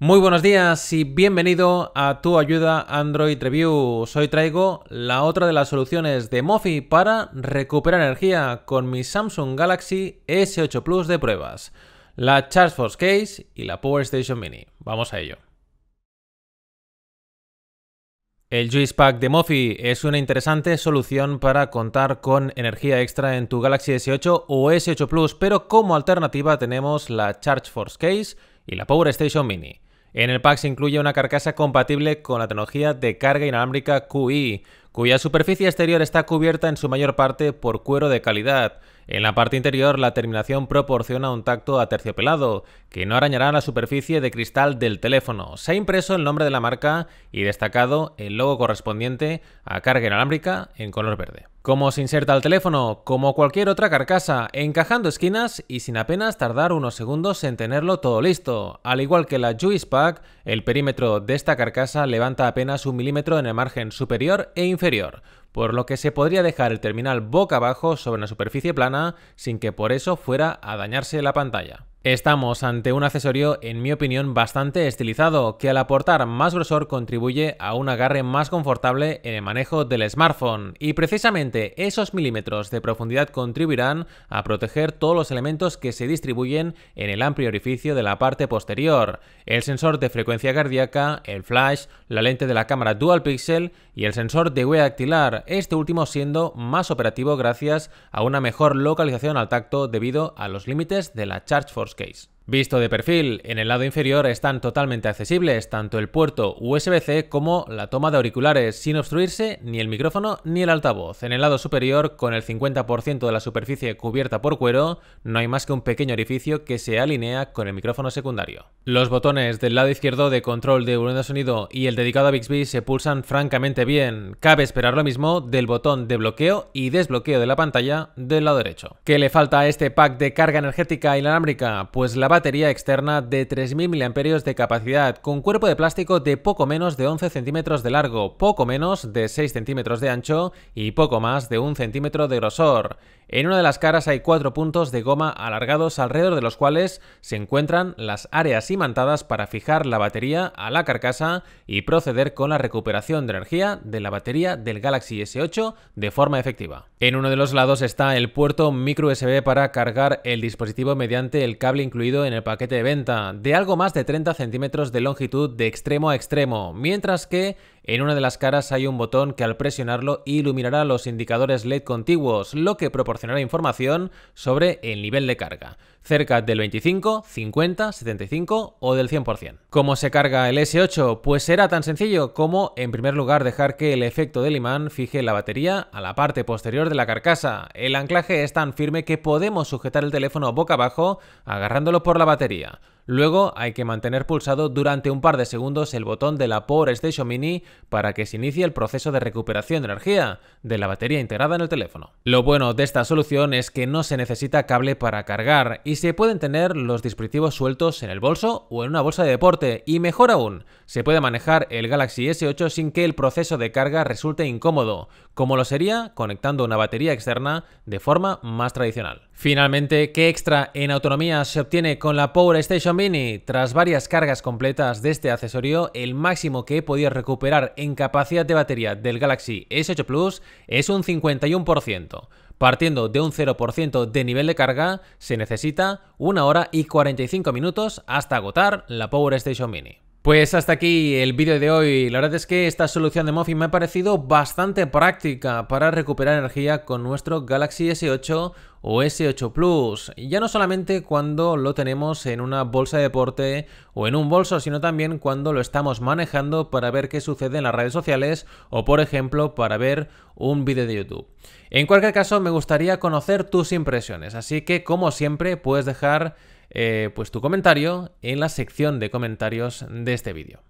Muy buenos días y bienvenido a tu ayuda Android Review. Hoy traigo la otra de las soluciones de Mofi para recuperar energía con mi Samsung Galaxy S8 Plus de pruebas, la Charge Force Case y la Power Station Mini. Vamos a ello. El Juice Pack de Mofi es una interesante solución para contar con energía extra en tu Galaxy S8 o S8 Plus, pero como alternativa tenemos la Charge Force Case y la Power Station Mini. En el pack se incluye una carcasa compatible con la tecnología de carga inalámbrica QI, cuya superficie exterior está cubierta en su mayor parte por cuero de calidad. En la parte interior la terminación proporciona un tacto aterciopelado, que no arañará la superficie de cristal del teléfono. Se ha impreso el nombre de la marca y destacado el logo correspondiente a carga inalámbrica en color verde. ¿Cómo se inserta el teléfono? Como cualquier otra carcasa, encajando esquinas y sin apenas tardar unos segundos en tenerlo todo listo. Al igual que la Juice Pack, el perímetro de esta carcasa levanta apenas un milímetro en el margen superior e inferior inferior por lo que se podría dejar el terminal boca abajo sobre una superficie plana sin que por eso fuera a dañarse la pantalla. Estamos ante un accesorio, en mi opinión, bastante estilizado, que al aportar más grosor contribuye a un agarre más confortable en el manejo del smartphone, y precisamente esos milímetros de profundidad contribuirán a proteger todos los elementos que se distribuyen en el amplio orificio de la parte posterior, el sensor de frecuencia cardíaca, el flash, la lente de la cámara dual pixel y el sensor de huella dactilar, este último siendo más operativo gracias a una mejor localización al tacto debido a los límites de la Charge Force Case. Visto de perfil, en el lado inferior están totalmente accesibles tanto el puerto USB-C como la toma de auriculares sin obstruirse ni el micrófono ni el altavoz. En el lado superior, con el 50% de la superficie cubierta por cuero, no hay más que un pequeño orificio que se alinea con el micrófono secundario. Los botones del lado izquierdo de control de volumen de sonido y el dedicado a Bixby se pulsan francamente bien. Cabe esperar lo mismo del botón de bloqueo y desbloqueo de la pantalla del lado derecho. ¿Qué le falta a este pack de carga energética inalámbrica? Pues la batería externa de 3.000 mAh de capacidad, con cuerpo de plástico de poco menos de 11 centímetros de largo, poco menos de 6 centímetros de ancho y poco más de 1 centímetro de grosor. En una de las caras hay cuatro puntos de goma alargados alrededor de los cuales se encuentran las áreas imantadas para fijar la batería a la carcasa y proceder con la recuperación de energía de la batería del Galaxy S8 de forma efectiva. En uno de los lados está el puerto micro USB para cargar el dispositivo mediante el cable incluido en el paquete de venta, de algo más de 30 centímetros de longitud de extremo a extremo, mientras que en una de las caras hay un botón que al presionarlo iluminará los indicadores LED contiguos, lo que proporcionará información sobre el nivel de carga, cerca del 25, 50, 75 o del 100%. ¿Cómo se carga el S8? Pues será tan sencillo como en primer lugar dejar que el efecto del imán fije la batería a la parte posterior de la carcasa. El anclaje es tan firme que podemos sujetar el teléfono boca abajo agarrándolo por la batería. Luego hay que mantener pulsado durante un par de segundos el botón de la Power Station Mini para que se inicie el proceso de recuperación de energía de la batería integrada en el teléfono. Lo bueno de esta solución es que no se necesita cable para cargar y se pueden tener los dispositivos sueltos en el bolso o en una bolsa de deporte y mejor aún, se puede manejar el Galaxy S8 sin que el proceso de carga resulte incómodo, como lo sería conectando una batería externa de forma más tradicional. Finalmente, ¿qué extra en autonomía se obtiene con la Power Station Mini, tras varias cargas completas de este accesorio, el máximo que he podido recuperar en capacidad de batería del Galaxy S8 Plus es un 51%. Partiendo de un 0% de nivel de carga, se necesita 1 hora y 45 minutos hasta agotar la Power Station Mini. Pues hasta aquí el vídeo de hoy. La verdad es que esta solución de Mofi me ha parecido bastante práctica para recuperar energía con nuestro Galaxy S8 o S8 Plus. Ya no solamente cuando lo tenemos en una bolsa de deporte o en un bolso, sino también cuando lo estamos manejando para ver qué sucede en las redes sociales o por ejemplo para ver un vídeo de YouTube. En cualquier caso me gustaría conocer tus impresiones, así que como siempre puedes dejar eh, pues tu comentario en la sección de comentarios de este vídeo.